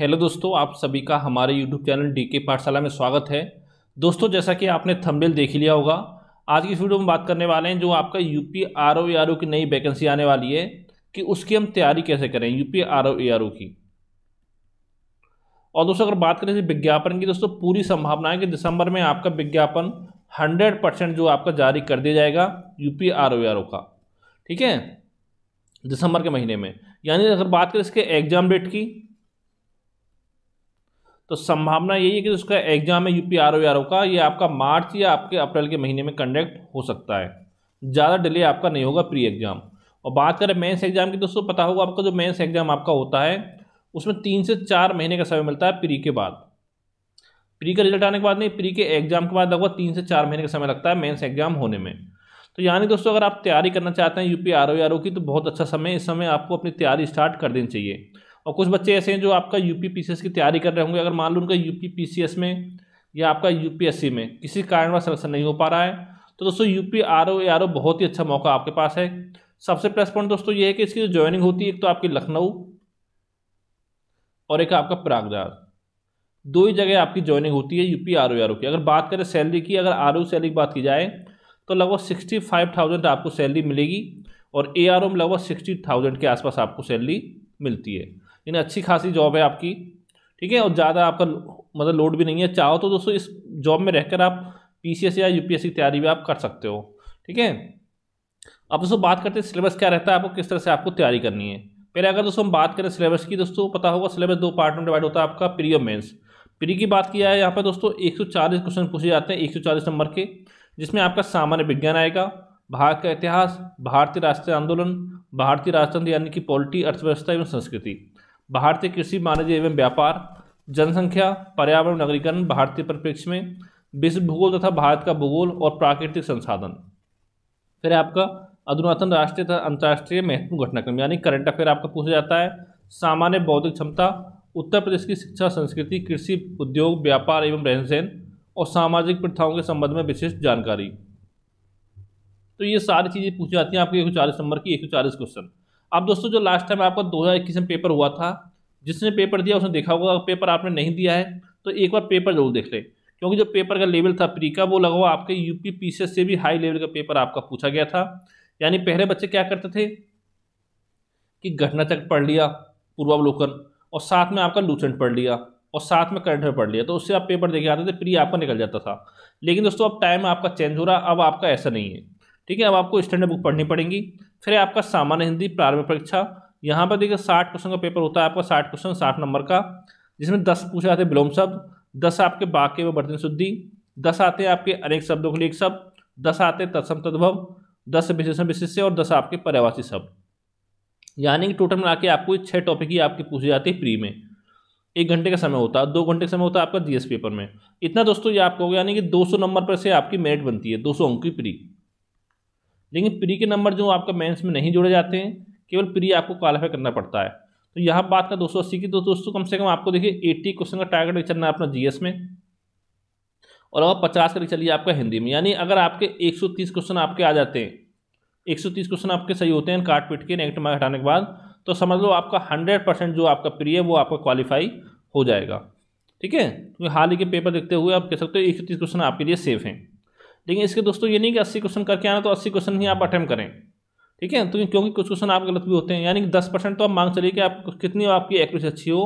hello दोस्तों आप सभी का हमारे यूट्यूब चैनल डी के पाठशाला में स्वागत है दोस्तों जैसा कि आपने थंबनेल देख लिया होगा आज की इस वीडियो में बात करने वाले हैं जो आपका U P R O R O की नई वैकेंसी आने वाली है कि उसकी हम तैयारी कैसे करें U P R O R O की और दोस्तों अगर बात करें विज्ञापन की दोस्तों पूरी संभावना है कि दिसंबर में आपका विज्ञापन हंड्रेड परसेंट जो आपका जारी कर दिया जाएगा U P R O R O का ठीक है दिसंबर के महीने में यानी अगर बात करें इसके एग्जाम डेट की तो संभावना यही है कि उसका एग्जाम है U P R O R O का ये आपका मार्च या आपके अप्रैल के महीने में कंडक्ट हो सकता है ज़्यादा डिले आपका नहीं होगा प्री एग्ज़ाम और बात करें मेंस एग्ज़ाम की दोस्तों पता होगा आपका जो मेंस एग्ज़ाम आपका होता है उसमें तीन से चार महीने का समय मिलता है प्री के बाद प्री का रिजल्ट आने के बाद नहीं प्री के एग्ज़ाम के बाद लगभग तीन से चार महीने का समय लगता है मेंस एग्ज़ाम होने में तो यानी दोस्तों अगर आप तैयारी करना चाहते हैं यूपी आर ओ की तो बहुत अच्छा समय इस समय आपको अपनी तैयारी स्टार्ट कर देनी चाहिए और कुछ बच्चे ऐसे हैं जो आपका यू पी की तैयारी कर रहे होंगे अगर मान लो उनका यू पी में या आपका यू में किसी कारणवश सिलेक्शन नहीं हो पा रहा है तो दोस्तों U P R O R O बहुत ही अच्छा मौका आपके पास है सबसे प्लस पॉइंट दोस्तों ये है कि इसकी जो ज्वाइनिंग होती है एक तो आपकी लखनऊ और एक आपका प्रागदार दो ही जगह आपकी ज्वाइनिंग होती है UP R O R O की अगर बात करें सैलरी की अगर आर ओ सैलरी की बात की जाए तो लगभग सिक्सटी फाइव थाउजेंड आपको सैलरी मिलेगी और ए आर ओ में लगभग सिक्सटी थाउजेंड के आसपास आपको सैलरी मिलती है यानी अच्छी खासी जॉब है आपकी ठीक है और ज़्यादा आपका मतलब लोड भी नहीं है चाहो तो दोस्तों इस जॉब में रहकर आप पी या यू की तैयारी भी आप कर सकते हो ठीक है अब दोस्तों बात करते हैं सिलेबस क्या रहता है आपको किस तरह से आपको तैयारी करनी है पहले अगर दोस्तों हम बात करें सिलेबस की दोस्तों पता होगा सिलेबस दो पार्ट में डिवाइड होता है आपका प्री और मेंस प्री की बात किया है यहाँ पर दोस्तों 140 क्वेश्चन पूछे जाते हैं 140 नंबर के जिसमें आपका सामान्य विज्ञान आएगा भारत का इतिहास भारतीय राष्ट्रीय आंदोलन भारतीय राजतंत्र यानी कि पॉलिटी अर्थव्यवस्था एवं संस्कृति भारतीय कृषि वाणिज्य एवं व्यापार जनसंख्या पर्यावरण नगरीकरण भारतीय परिप्रेक्ष्य में विश्व भूगोल तथा भारत का भूगोल और प्राकृतिक संसाधन फिर आपका अधुनातन राष्ट्रीय तथा अंतर्राष्ट्रीय महत्वपूर्ण घटनाक्रम यानी करंट अफेयर आपका पूछा जाता है सामान्य बौद्धिक क्षमता उत्तर प्रदेश की शिक्षा संस्कृति कृषि उद्योग व्यापार एवं रहन सहन और सामाजिक प्रथाओं के संबंध में विशिष्ट जानकारी तो ये सारी चीज़ें पूछी जाती हैं आपके एक सौ चालीस नंबर की एक सौ चालीस क्वेश्चन अब दोस्तों जो लास्ट टाइम आपका दो हज़ार इक्कीस में पेपर हुआ था जिसने पेपर दिया उसने देखा होगा पेपर आपने नहीं दिया है तो एक बार पेपर जरूर देख ले क्योंकि जो पेपर का लेवल था प्री का वो लगा हुआ आपके यूपी पी से भी हाई लेवल का पेपर आपका पूछा गया था यानी पहले बच्चे क्या करते थे कि घटनाचक्र पढ़ लिया पूर्वावलोकन और साथ में आपका लूसेंट पढ़ लिया और साथ में करंट में पढ़ लिया तो उससे आप पेपर देखे आते थे प्री आपका निकल जाता था लेकिन दोस्तों अब टाइम आपका चेंज हो रहा अब आपका ऐसा नहीं है ठीक है अब आपको स्टैंडर्ड बुक पढ़नी पड़ेंगी फिर आपका सामान्य हिंदी प्रारंभिक परीक्षा यहाँ पर देखिए साठ क्वेश्चन का पेपर होता है आपका साठ क्वेश्चन साठ नंबर का जिसमें दस पूछे जाते हैं विलोम शब्द दस आपके बाक्य व वर्तन शुद्धि दस आते हैं आपके अनेक शब्दों के लिए एक शब्द दस आते हैं तत्सम तद्भव दस विशेषण विशेष्य और दस आपके पर्यावासी शब्द यानी कि टोटल मिला के आपको छः टॉपिक ही आपके पूछे जाते हैं प्री में एक घंटे का समय होता है दो घंटे का समय होता है आपका जीएस पेपर में इतना दोस्तों ये आपको होगा यानी कि 200 नंबर पर से आपकी मेरिट बनती है 200 अंक की प्री लेकिन प्री के नंबर जो आपका मेंस में नहीं जोड़े जाते हैं केवल प्री आपको क्वालिफाई करना पड़ता है तो यहाँ बात कर दो की तो दोस्तों कम से कम आपको देखिए एट्टी क्वेश्चन का टारगेट चलना है अपना जी में और अगर पचास करके चलिए आपका हिंदी में यानी अगर आपके एक सौ तीस क्वेश्चन आपके आ जाते हैं एक सौ तीस क्वेश्चन आपके सही होते हैं काट पीट के नेगेटिव मार्क हटाने के बाद तो समझ लो आपका हंड्रेड परसेंट जो आपका प्री है वो आपका क्वालिफाई हो जाएगा ठीक है तो हाल ही के पेपर देखते हुए आप कह सकते हो एक सौ तीस क्वेश्चन आपके लिए सेफ हैं लेकिन इसके दोस्तों ये नहीं कि अस्सी क्वेश्चन करके आना तो अस्सी क्वेश्चन ही आप अटैम्प करें ठीक है तो क्योंकि कुछ क्वेश्चन आप गलत भी होते हैं यानी कि दस परसेंट तो आप मांग चलिए कि आप कितनी आपकी एक्यूरेसी अच्छी हो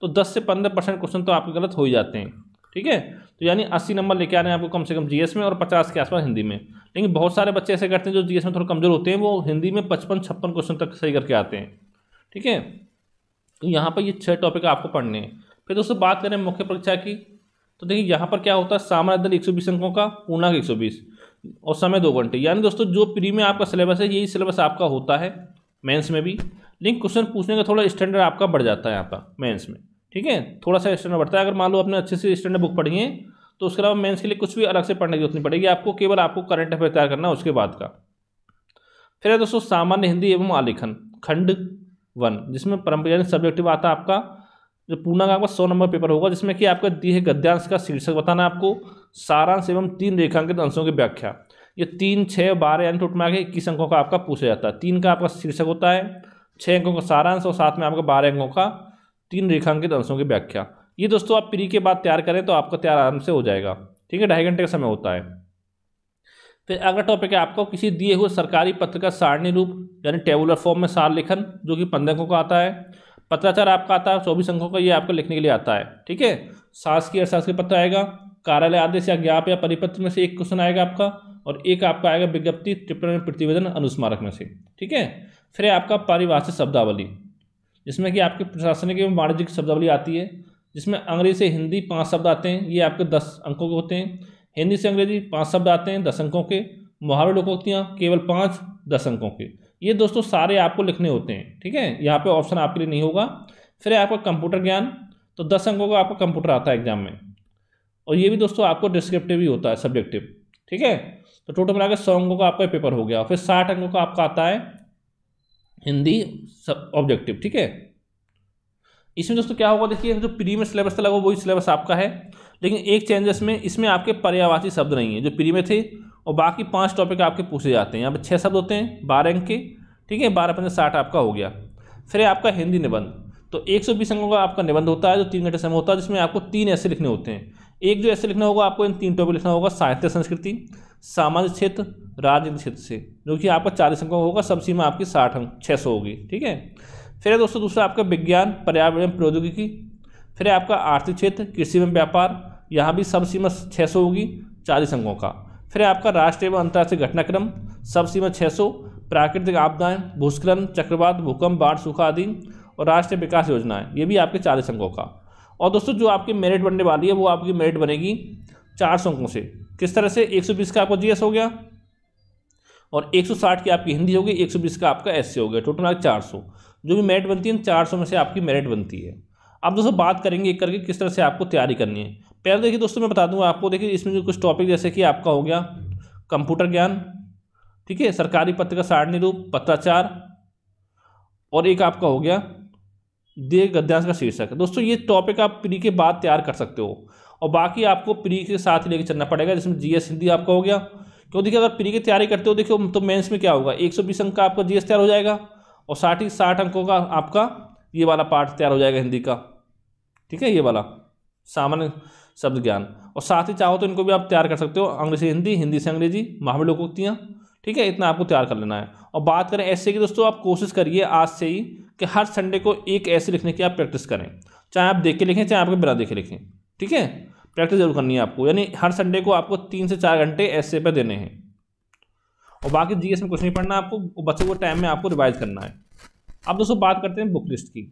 तो दस से पंद्रह परसेंट क्वेश्चन तो आपके गलत हो ही जाते हैं ठीक है तो यानी अस्सी नंबर लेके आ रहे हैं आपको कम से कम जीएस में और पचास के आसपास हिंदी में लेकिन बहुत सारे बच्चे ऐसे करते हैं जो जीएस में थोड़ा कमजोर होते हैं वो हिंदी में पचपन छप्पन क्वेश्चन तक सही करके आते हैं ठीक है तो यहाँ पर ये छः टॉपिक आपको पढ़ने हैं फिर दोस्तों बात करें मुख्य परीक्षा की तो देखिए यहाँ पर क्या होता है सामान्य एक सौ बीस अंकों का पूर्णांक एक सौ बीस और समय दो घंटे यानी दोस्तों जो प्री में आपका सिलेबस है यही सिलेबस आपका होता है मेंस में भी लेकिन क्वेश्चन पूछने का थोड़ा स्टैंडर्ड आपका बढ़ जाता है यहाँ पर मेंस में ठीक है थोड़ा सा स्टैंडर्ड बढ़ता है अगर मान लो आपने अच्छे से स्टैंडर्ड बुक पढ़ी है तो उसके अलावा मेन्स के लिए कुछ भी अलग से पढ़ने की जरूरत नहीं पड़ेगी आपको केवल आपको करंट अफेयर तैयार करना है उसके बाद का फिर है दोस्तों सामान्य हिंदी एवं आलेखन खंड वन जिसमें परंपरा सब्जेक्टिव आता है आपका जो पूर्णांक आपका सौ नंबर पेपर होगा जिसमें कि आपका दी है गद्यांश का शीर्षक बताना आपको सारांश एवं तीन रेखांकित अंशों की व्याख्या ये तीन छः बारह यानी टोटल में आगे इक्कीस अंकों का आपका पूछा जाता है तीन का आपका शीर्षक होता है छः अंकों का सारांश और साथ में आपका बारह अंकों का तीन रेखांकित अंशों की व्याख्या ये दोस्तों आप प्री के बाद तैयार करें तो आपका तैयार आराम से हो जाएगा ठीक है ढाई घंटे का समय होता है फिर अगला टॉपिक है आपको किसी दिए हुए सरकारी पत्र का सारणी रूप यानी टेबुलर फॉर्म में सार लेखन जो कि पंद्रह अंकों का आता है पत्राचार आपका आता है चौबीस अंकों का ये आपको लिखने के लिए आता है ठीक है शासकीय अर्थशासकीय पत्र आएगा कार्यालय आदेश या ज्ञाप या परिपत्र में से एक क्वेश्चन आएगा आपका और एक आपका आएगा विज्ञप्ति टिप्पणी प्रतिवेदन अनुस्मारक में से ठीक है फिर आपका पारिभाषिक शब्दावली जिसमें कि आपके प्रशासनिक एवं वाणिज्यिक शब्दावली आती है जिसमें अंग्रेजी से हिंदी पाँच शब्द आते हैं ये आपके दस अंकों के होते हैं हिंदी से अंग्रेजी पाँच शब्द आते हैं दस अंकों के मुहावरे लोकोक्तियाँ केवल पाँच दस अंकों के ये दोस्तों सारे आपको लिखने होते हैं ठीक है यहाँ पे ऑप्शन आपके लिए नहीं होगा फिर है आपका कंप्यूटर ज्ञान तो दस अंकों का आपका कंप्यूटर आता है एग्जाम में और ये भी दोस्तों आपको डिस्क्रिप्टिव ही होता है सब्जेक्टिव ठीक है तो टोटल मिला के सौ अंकों का आपका पेपर हो गया फिर साठ अंकों का आपका आता है हिंदी सब ऑब्जेक्टिव ठीक है इसमें दोस्तों क्या होगा देखिए जो प्री में सिलेबस था लगा वही सिलेबस आपका है लेकिन एक चेंजेस में इसमें आपके पर्यावासी शब्द नहीं है जो प्री में थे और बाकी पाँच टॉपिक आपके पूछे जाते हैं यहाँ पर छः शब्द होते हैं बारह अंक के ठीक है बारह पंद्रह साठ आपका हो गया फिर आपका हिंदी निबंध तो एक सौ बीस अंकों का आपका निबंध होता है जो तीन घंटे समय होता है जिसमें आपको तीन ऐसे लिखने होते हैं एक जो ऐसे लिखना होगा आपको इन तीन टॉपिक लिखना होगा साहित्य संस्कृति सामाजिक क्षेत्र राजनीतिक क्षेत्र से जो कि आपका चालीस अंकों का होगा सबसी में आपकी साठ अंक छः सौ होगी ठीक है फिर है दोस्तों दूसरा आपका विज्ञान पर्यावरण प्रौद्योगिकी फिर है आपका आर्थिक क्षेत्र कृषि में व्यापार यहाँ भी सब सीमा छः सौ होगी चालीस अंकों का फिर है आपका राष्ट्रीय एवं अंतर्राष्ट्रीय घटनाक्रम सब सीमा छः सौ प्राकृतिक आपदाएँ भूस्खलन चक्रवात भूकंप बाढ़ सूखा आदि और राष्ट्रीय विकास योजनाएँ ये भी आपके चालीस अंकों का और दोस्तों जो आपकी मेरिट बनने वाली है वो आपकी मेरिट बनेगी चार सौ अंकों से किस तरह से एक सौ बीस का आपका एस हो गया और 160 की आपकी हिंदी होगी 120 का आपका एस हो गया टोटल आपके सौ जो भी मेरिट बनती है चार सौ में से आपकी मेरिट बनती है अब दोस्तों बात करेंगे एक करके किस तरह से आपको तैयारी करनी है पहले देखिए दोस्तों मैं बता दूंगा आपको देखिए इसमें जो कुछ टॉपिक जैसे कि आपका हो गया कंप्यूटर ज्ञान ठीक है सरकारी पत्र का सारणी रूप पत्राचार और एक आपका हो गया दे गद्यांश का शीर्षक दोस्तों ये टॉपिक आप प्री के बाद तैयार कर सकते हो और बाकी आपको प्री के साथ ही चलना पड़ेगा जिसमें जी हिंदी आपका हो गया क्यों देखिए अगर प्री की तैयारी करते हो देखो तो मेंस में क्या होगा 120 अंक का आपका जी तैयार हो जाएगा और साठ ही साठ अंकों का आपका ये वाला पार्ट तैयार हो जाएगा हिंदी का ठीक है ये वाला सामान्य शब्द ज्ञान और साथ ही चाहो तो इनको भी आप तैयार कर सकते हो अंग्रेजी हिंदी हिंदी से अंग्रेजी महावीर ठीक है इतना आपको तैयार कर लेना है और बात करें ऐसे की दोस्तों आप कोशिश करिए आज से ही कि हर संडे को एक ऐसे लिखने की आप प्रैक्टिस करें चाहे आप देख के लिखें चाहे आपके बिना देखे लिखें ठीक है प्रैक्टिस जरूर करनी है आपको यानी हर संडे को आपको तीन से चार घंटे ऐसे पर देने हैं और बाकी जीएस तो में कुछ नहीं पढ़ना आपको बच्चों को टाइम में आपको रिवाइज करना है अब दोस्तों बात करते हैं बुक लिस्ट की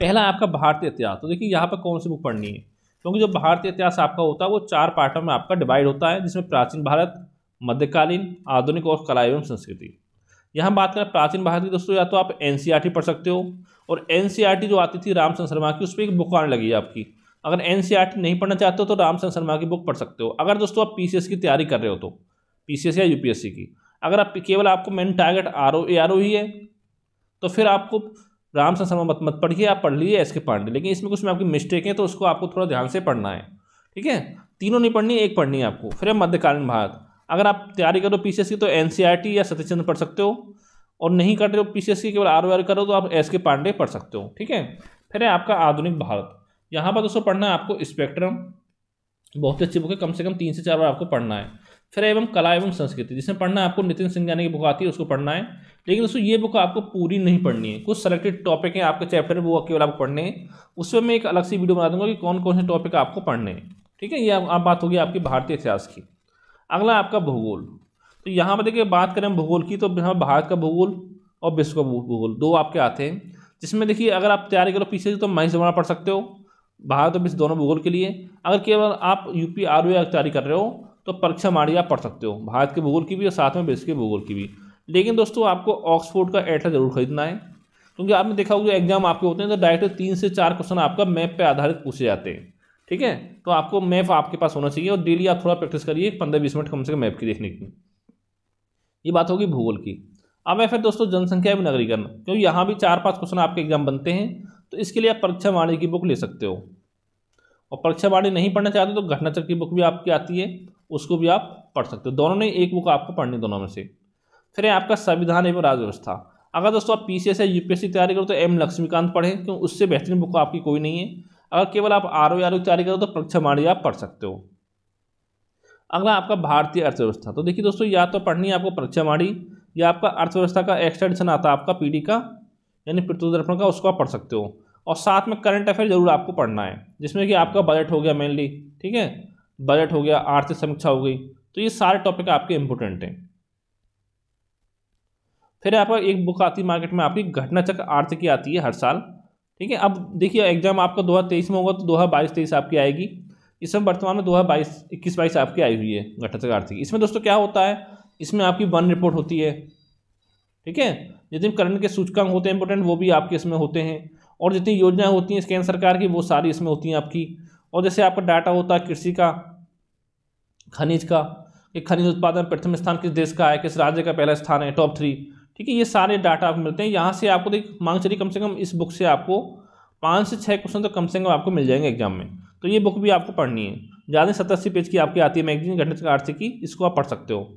पहला आपका भारतीय इतिहास तो देखिए यहाँ पर कौन सी बुक पढ़नी है क्योंकि जो भारतीय इतिहास आपका होता है वो चार पार्टों में आपका डिवाइड होता है जिसमें प्राचीन भारत मध्यकालीन आधुनिक और कला एवं संस्कृति यहाँ बात करें प्राचीन भारत की दोस्तों या तो आप एन e पढ़ सकते हो और एन e जो आती थी रामचंद शर्मा की उस पर एक बुक आने लगी है आपकी अगर एन e नहीं पढ़ना चाहते हो तो रामचंद शर्मा की बुक पढ़ सकते हो अगर दोस्तों आप पी की तैयारी कर रहे हो तो पीसीएस या यूपीएससी की अगर आप केवल आपको main target R O A R O ही है तो फिर आपको राम से शर्मा मत मत पढ़िए आप पढ़ लीजिए एस के पांडे लेकिन इसमें कुछ में आपकी मिस्टेक है तो उसको आपको थोड़ा ध्यान से पढ़ना है ठीक है तीनों नहीं पढ़नी एक पढ़नी है आपको फिर है मध्यकालीन भारत अगर आप तैयारी करो पी की तो एन e या सतीश पढ़ सकते हो और नहीं कर रहे हो पी की केवल आर ओ आर करो तो आप एस के पांडे पढ़ सकते हो ठीक है फिर है आपका आधुनिक भारत यहाँ पर दोस्तों पढ़ना है आपको स्पेक्ट्रम बहुत अच्छी बुक है कम से कम तीन से चार बार आपको पढ़ना है फिर एवं कला एवं संस्कृति जिसमें पढ़ना है आपको नितिन सिंह जाने की बुक आती है उसको पढ़ना है लेकिन दोस्तों ये बुक आपको पूरी नहीं पढ़नी है कुछ सेलेक्टेड टॉपिक हैं आपके चैप्टर वो केवल आपको पढ़ने हैं उसमें मैं एक अलग सी वीडियो बना दूंगा कि कौन कौन से टॉपिक आपको पढ़ने हैं ठीक है ये आप, बात होगी आपकी भारतीय इतिहास की अगला आपका भूगोल तो यहाँ पर देखिए बात करें भूगोल की तो यहाँ भारत का भूगोल और विश्व का भूगोल दो आपके आते हैं जिसमें देखिए अगर आप तैयारी करो पीछे तो महेश जमाना पढ़ सकते हो भारत और विश्व दोनों भूगोल के लिए अगर केवल आप यूपी आर ओ तैयारी कर रहे हो तो परीक्षा मारी आप पढ़ सकते हो भारत के भूगोल की भी और साथ में विश्व के भूगोल की भी लेकिन दोस्तों आपको ऑक्सफोर्ड का एटला जरूर खरीदना है क्योंकि आपने देखा होगा एग्जाम आपके होते हैं तो डायरेक्ट तीन से चार क्वेश्चन आपका मैप पर आधारित पूछे जाते हैं ठीक है तो आपको मैप आपके पास होना चाहिए और डेली आप थोड़ा प्रैक्टिस करिए पंद्रह बीस मिनट कम से कम मैप की देखने की ये बात होगी भूगोल की अब मैं फिर दोस्तों जनसंख्या एवं नगरीकरण क्योंकि यहाँ भी चार पाँच क्वेश्चन आपके एग्जाम बनते हैं तो इसके लिए आप परीक्षा वाणी की बुक ले सकते हो और परीक्षा वाणी नहीं पढ़ना चाहते तो घटनाचक्र की बुक भी आपकी आती है उसको भी आप पढ़ सकते हो दोनों ने एक बुक आपको पढ़नी दोनों में से फिर है आपका संविधान एवं राजव्यवस्था अगर दोस्तों आप पी या यूपीएससी तैयारी करो तो एम लक्ष्मीकांत पढ़ें क्यों उससे बेहतरीन बुक आपकी कोई नहीं है अगर केवल आप आर ओ आर की तैयारी करो तो परीक्षा माणी आप पढ़ सकते हो अगला आपका भारतीय अर्थव्यवस्था तो देखिए दोस्तों या तो पढ़नी है आपको परीक्षा माणी या आपका अर्थव्यवस्था का एक्स्ट्रा एडिशन आता है आपका पीडी का यानी पृथ्वीदर्पण का उसको आप पढ़ सकते हो और साथ में करंट अफेयर जरूर आपको पढ़ना है जिसमें कि आपका बजट हो गया मेनली ठीक है बजट हो गया आर्थिक समीक्षा हो गई तो ये सारे टॉपिक आपके इंपॉर्टेंट हैं फिर यहाँ पर एक बुक आती है मार्केट में आपकी घटना चक्र आर्थिक आती है हर साल ठीक है अब देखिए एग्जाम आपका 2023 में होगा तो दो हज़ार आपकी आएगी इसमें वर्तमान में दो हज़ार बाईस इक्कीस बाईस आपकी आई हुई है घटना चक्र आर्थिक इसमें दोस्तों क्या होता है इसमें आपकी वन रिपोर्ट होती है ठीक है जितने करंट के सूचकांक होते हैं इंपोर्टेंट वो भी आपके इसमें होते हैं और जितनी योजनाएं होती हैं केंद्र सरकार की वो सारी इसमें होती हैं आपकी और जैसे आपका डाटा होता है कृषि का खनिज का कि खनिज उत्पादन प्रथम स्थान किस देश का है किस राज्य का पहला स्थान है टॉप थ्री ठीक है ये सारे डाटा आपको मिलते हैं यहाँ से आपको देख मांग चलिए कम से कम इस बुक से आपको पाँच से छः क्वेश्चन तो कम से कम आपको मिल जाएंगे एग्जाम में तो ये बुक भी आपको पढ़नी है ज़्यादा सतासी पेज की आपकी आती है मैगजीन घटना आर्थिक की इसको आप पढ़ सकते हो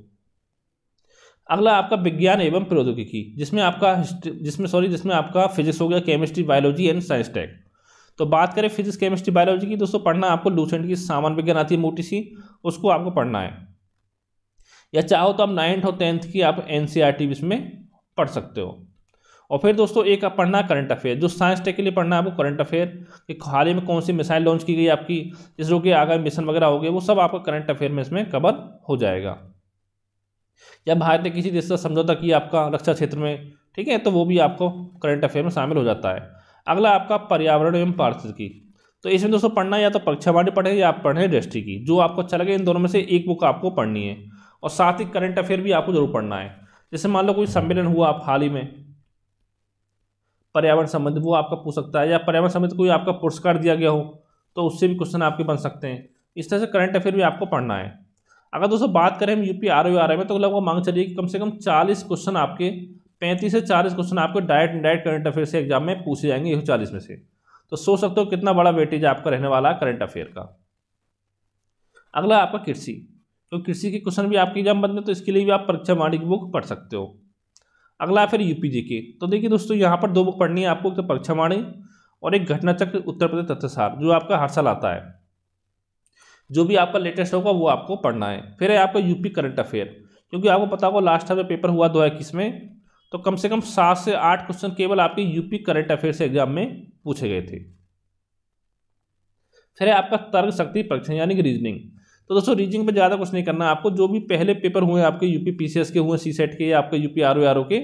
अगला आपका विज्ञान एवं प्रौद्योगिकी जिसमें आपका जिसमें सॉरी जिसमें आपका फिजिक्स हो गया chemistry biology and science tech तो बात करें फिजिक्स केमिस्ट्री बायोलॉजी की दोस्तों पढ़ना आपको लूसेंट की सामान्य विज्ञान आती है मोटी सी उसको आपको पढ़ना है या चाहो तो आप नाइन्थ और टेंथ की आप एन e इसमें पढ़ सकते हो और फिर दोस्तों एक आप पढ़ना करंट अफेयर जो साइंस टेक के लिए पढ़ना है आपको करंट अफेयर कि हाल ही में कौन सी मिसाइल लॉन्च की गई आपकी इसरो के आगामी मिशन वगैरह हो गए वो सब आपका करंट अफेयर में इसमें कवर हो जाएगा या भारत ने किसी देश से समझौता किया आपका रक्षा क्षेत्र में ठीक है तो वो भी आपको करंट अफेयर में शामिल हो जाता है अगला आपका पर्यावरण एवं पारिस्थितिकी तो इसमें दोस्तों पढ़ना या तो परीक्षावाणी पढ़ें या आप पढ़ें दृष्टि की जो आपको अच्छा लगे इन दोनों में से एक बुक आपको पढ़नी है और साथ ही करंट अफेयर भी आपको जरूर पढ़ना है जैसे मान लो कोई सम्मेलन हुआ आप हाल ही में पर्यावरण संबंधित वो आपका पूछ सकता है या पर्यावरण संबंध कोई आपका पुरस्कार दिया गया हो तो उससे भी क्वेश्चन आपके बन सकते हैं इस तरह से करंट अफेयर भी आपको पढ़ना है अगर दोस्तों बात करें हम यूपी आर ओ आर में तो लगभग मांग चलिए कि कम से कम चालीस क्वेश्चन आपके पैंतीस से चालीस क्वेश्चन आपको डायरेक्ट डायरेक्ट करंट अफेयर से एग्जाम में पूछे जाएंगे एक चालीस में से तो सोच सकते हो कितना बड़ा वेटेज आपका रहने वाला है करंट अफेयर का अगला आपका कृषि तो कृषि के क्वेश्चन भी आपके एग्जाम बनते हैं तो इसके लिए भी आप परीक्षा माणी की बुक पढ़ सकते हो अगला फिर जी के तो देखिए दोस्तों यहाँ पर दो बुक पढ़नी है आपको एक तो परीक्षा वाणी और एक घटनाचक्र उत्तर प्रदेश तथ्यसार जो आपका हर साल आता है जो भी आपका लेटेस्ट होगा वो आपको पढ़ना है फिर है आपका यूपी करंट अफेयर क्योंकि आपको पता होगा लास्ट टाइम पेपर हुआ दो में तो कम से कम सात से आठ क्वेश्चन केवल आपके यूपी करंट अफेयर्स एग्जाम में पूछे गए थे फिर आपका तर्क शक्ति परीक्षण यानी कि रीजनिंग तो दोस्तों रीजनिंग पर ज़्यादा कुछ नहीं करना आपको जो भी पहले पेपर हुए आपके यूपी पीसीएस के हुए सी सेट के या आपके UP R O R O के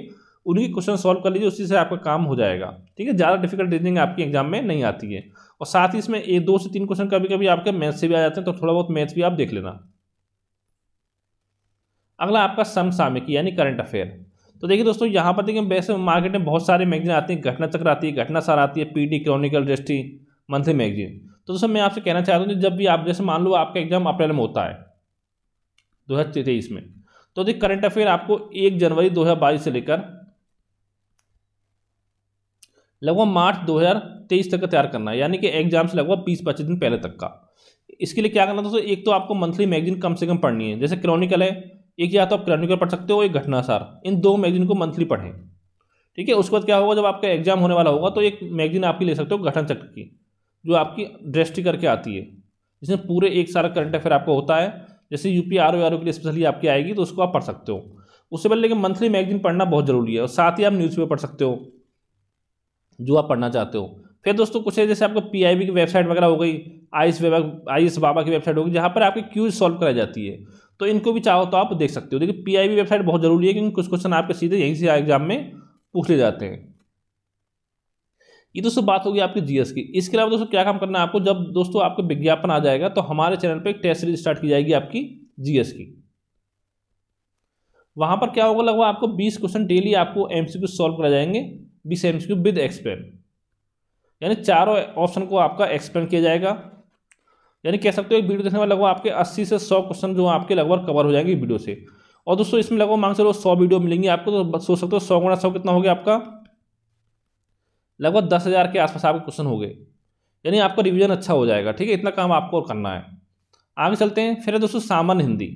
उनकी क्वेश्चन सॉल्व कर लीजिए उसी से आपका काम हो जाएगा ठीक है ज़्यादा डिफिकल्ट रीजनिंग आपकी एग्जाम में नहीं आती है और साथ ही इसमें एक दो से तीन क्वेश्चन कभी कभी आपके मैथ से भी आ जाते हैं तो थोड़ा बहुत मैथ भी आप देख लेना अगला आपका समसामिक यानी करंट अफेयर तो देखिए दोस्तों यहाँ पर देखिए वैसे मार्केट में बहुत सारे मैगजीन आती हैं घटना चक्र आती है घटना सार आती है PD chronicle registry monthly magazine तो दोस्तों मैं आपसे कहना चाहता हूँ जब भी आप जैसे मान लो आपका एग्जाम अप्रैल में होता है दो हज़ार तेईस में तो देखिए करंट अफेयर आपको एक जनवरी दो हज़ार बाईस से लेकर लगभग मार्च दो हज़ार तेईस तक का तैयार करना है यानी कि एग्जाम से लगभग बीस पच्चीस दिन पहले तक का इसके लिए क्या करना दोस्तों एक तो आपको मंथली मैगजीन कम से कम पढ़नी है जैसे क्रॉनिकल है एक या तो आप क्रॉनिकल पढ़ सकते हो एक घटनासार इन दो मैगजीन को मंथली पढ़ें ठीक है उसके बाद क्या होगा जब आपका एग्जाम होने वाला होगा तो एक मैगजीन आपकी ले सकते हो गठन चक्र की जो आपकी दृष्टि करके आती है जिसमें पूरे एक सारा करंट अफेयर आपका होता है जैसे U P R O R O के लिए स्पेशली आपकी आएगी तो उसको आप पढ़ सकते हो उससे पहले लेकिन मंथली मैगजीन पढ़ना बहुत ज़रूरी है और साथ ही आप न्यूज़पेपर पढ़ सकते हो जो आप पढ़ना चाहते हो फिर दोस्तों कुछ है जैसे आपका पी आई बी की वेबसाइट वगैरह हो गई आई एस आई एस बाबा की वेबसाइट होगी जहाँ पर आपकी क्यूज सॉल्व कराई जाती है तो इनको भी चाहो तो आप देख सकते हो देखिए पीआईबी वेबसाइट बहुत जरूरी है क्योंकि कुछ क्वेश्चन आपके सीधे यहीं से एग्जाम में पूछ ले जाते हैं ये दोस्तों बात होगी आपकी जीएस की इसके अलावा दोस्तों क्या काम करना है आपको जब दोस्तों आपका विज्ञापन आ जाएगा तो हमारे चैनल पर एक टेस्ट सीरीज स्टार्ट की जाएगी आपकी जीएस की वहाँ पर क्या होगा लगभग आपको बीस क्वेश्चन डेली आपको एमसीक्यू सॉल्व करा जाएंगे सी एमसीक्यू विद एक्सप्लेन यानी चारों ऑप्शन को आपका एक्सप्लेन किया जाएगा यानी कह सकते हो एक वीडियो देखने में लगभग आपके अस्सी से सौ क्वेश्चन जो आपके लगभग कवर हो जाएंगे वीडियो से और दोस्तों इसमें लगभग मांग चलो सौ वीडियो मिलेंगी आपको तो सोच सकते हो सौ गुणा सौ कितना हो गया आपका लगभग दस हज़ार के आसपास आपके क्वेश्चन हो गए यानी आपका रिवीजन अच्छा हो जाएगा ठीक है इतना काम आपको और करना है आगे चलते हैं फिर है दोस्तों सामान्य हिंदी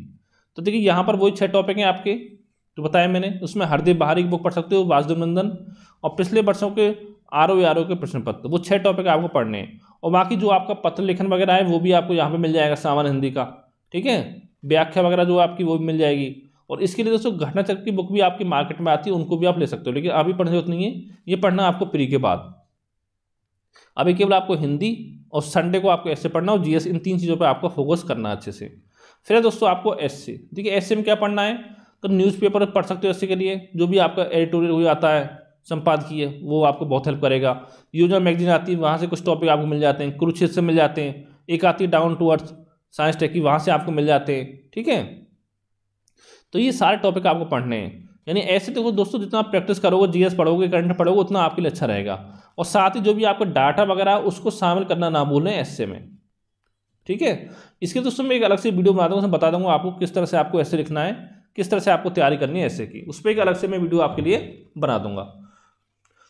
तो देखिए यहाँ पर वही छः टॉपिक हैं आपके जो बताया मैंने उसमें हरदेव बाहरी की बुक पढ़ सकते हो वासुदेव नंदन और पिछले वर्षों के आर ओ आर ओ के प्रश्न पत्र तो वो छः टॉपिक आपको पढ़ने हैं और बाकी जो आपका पत्र लेखन वगैरह है वो भी आपको यहाँ पर मिल जाएगा सामान्य हिंदी का ठीक है व्याख्या वगैरह जो आपकी वो भी मिल जाएगी और इसके लिए दोस्तों घटना चक्र की बुक भी आपकी मार्केट में आती है उनको भी आप ले सकते हो लेकिन अभी पढ़ने जरूरत नहीं है ये पढ़ना आपको प्री के बाद अभी केवल आपको हिंदी और संडे को आपको ऐसे पढ़ना और जीएस इन तीन चीज़ों पर आपको फोकस करना अच्छे से फिर दोस्तों आपको एस देखिए एस में क्या पढ़ना है तो न्यूज़पेपर पढ़ सकते हो एस के लिए जो भी आपका एडिटोरियल हुई आता है संपादकीय वो आपको बहुत हेल्प करेगा योजना मैगजीन आती है वहाँ से कुछ टॉपिक आपको मिल जाते हैं कुरुक्षेत्र से मिल जाते हैं एक आती है डाउन टू अर्थ साइंस की वहाँ से आपको मिल जाते हैं ठीक है तो ये सारे टॉपिक आपको पढ़ने हैं यानी ऐसे देखो तो दोस्तों जितना प्रैक्टिस करोगे जी पढ़ोगे करंट पढ़ोगे उतना आपके लिए अच्छा रहेगा और साथ ही जो भी आपका डाटा वगैरह उसको शामिल करना ना भूलें ऐसे में ठीक है इसके दोस्तों में एक अलग से वीडियो बना दूँगा उसमें बता दूंगा आपको किस तरह से आपको ऐसे लिखना है किस तरह से आपको तैयारी करनी है ऐसे की उस पर एक अलग से मैं वीडियो आपके लिए बना दूंगा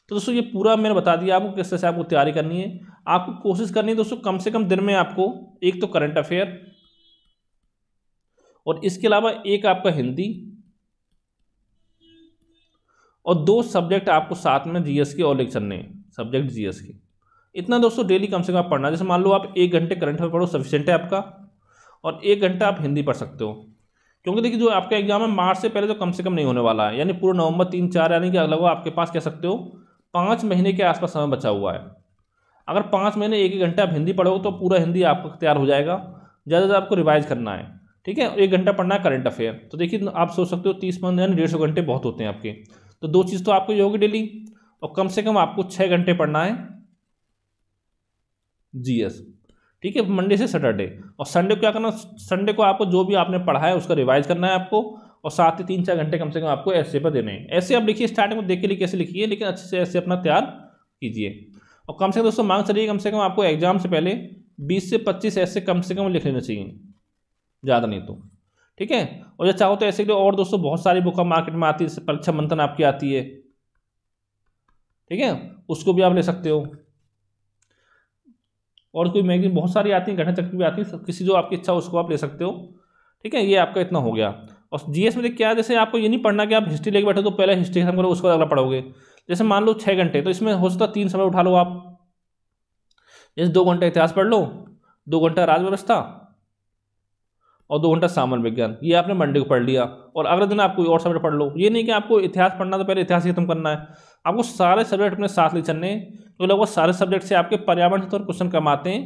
तो दोस्तों ये पूरा मैंने बता दिया आपको किस तरह से आपको तैयारी करनी है आपको कोशिश करनी है दोस्तों कम से कम दिन में आपको एक तो करंट अफेयर और इसके अलावा एक आपका हिंदी और दो सब्जेक्ट आपको साथ में जीएस के और लेक्चर ने सब्जेक्ट जीएस के इतना दोस्तों डेली कम से कम आप पढ़ना जैसे मान लो आप एक घंटे करंट अफेयर पढ़ो सफिशेंट है आपका और एक घंटा आप हिंदी पढ़ सकते हो क्योंकि देखिए जो आपका एग्जाम है मार्च से पहले तो कम से कम नहीं होने वाला है यानी पूरा नवंबर तीन चार यानी कि लगभग आपके पास कह सकते हो पाँच महीने के आसपास समय बचा हुआ है अगर पाँच महीने एक एक घंटे आप हिंदी पढ़ोगे तो पूरा हिंदी आपको तैयार हो जाएगा ज़्यादा से आपको रिवाइज करना है ठीक है एक घंटा पढ़ना है करंट अफेयर तो देखिए आप सोच सकते हो तीस पंद्रह यानी डेढ़ सौ घंटे बहुत होते हैं आपके तो दो चीज़ तो आपको ये होगी डेली और कम से कम आपको छः घंटे पढ़ना है जीएस ठीक है मंडे से सैटरडे और संडे को क्या करना संडे को आपको जो भी आपने पढ़ा है उसका रिवाइज करना है आपको और सात से तीन चार घंटे कम से कम आपको ऐसे पर देने हैं ऐसे आप लिखिए स्टार्टिंग में देख के लिए कैसे लिखिए लेकिन अच्छे से ऐसे अपना तैयार कीजिए और कम से कम दोस्तों मांग चलिए कम से कम आपको एग्जाम से पहले बीस से पच्चीस ऐसे कम से कम लिख लेना चाहिए ज़्यादा नहीं तो ठीक है और जब चाहो तो ऐसे के और दोस्तों बहुत सारी बुक मार्केट में आती है जैसे परीक्षा मंथन आपकी आती है ठीक है उसको भी आप ले सकते हो और कोई मैगजीन बहुत सारी आती है घटना चक्र भी आती है किसी जो आपकी इच्छा उसको आप ले सकते हो ठीक है ये आपका इतना हो गया और जी में क्या है जैसे आपको ये नहीं पढ़ना कि आप हिस्ट्री लेके बैठे तो पहले हिस्ट्री खत्म करो उसको अगला पढ़ोगे जैसे मान लो छः घंटे तो इसमें हो सकता है तीन समय उठा लो आप जैसे दो घंटा इतिहास पढ़ लो दो घंटा राजव्यवस्था और दो घंटा सामान्य विज्ञान ये आपने मंडे को पढ़ लिया और अगले दिन आप कोई और सब्जेक्ट पढ़ लो ये नहीं कि आपको इतिहास पढ़ना तो पहले इतिहास ही खत्म करना है आपको सारे सब्जेक्ट अपने साथ ले चलने तो लगभग सारे सब्जेक्ट से आपके पर्यावरण से थोड़े क्वेश्चन कम आते हैं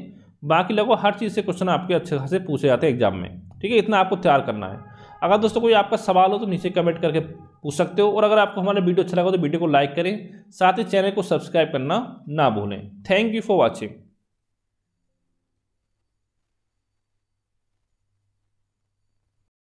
बाकी लगभग हर चीज़ से क्वेश्चन आपके अच्छे खासे पूछे जाते हैं एग्जाम में ठीक है इतना आपको तैयार करना है अगर दोस्तों कोई आपका सवाल हो तो नीचे कमेंट करके पूछ सकते हो और अगर आपको हमारा वीडियो अच्छा लगा तो वीडियो को लाइक करें साथ ही चैनल को सब्सक्राइब करना ना भूलें थैंक यू फॉर वॉचिंग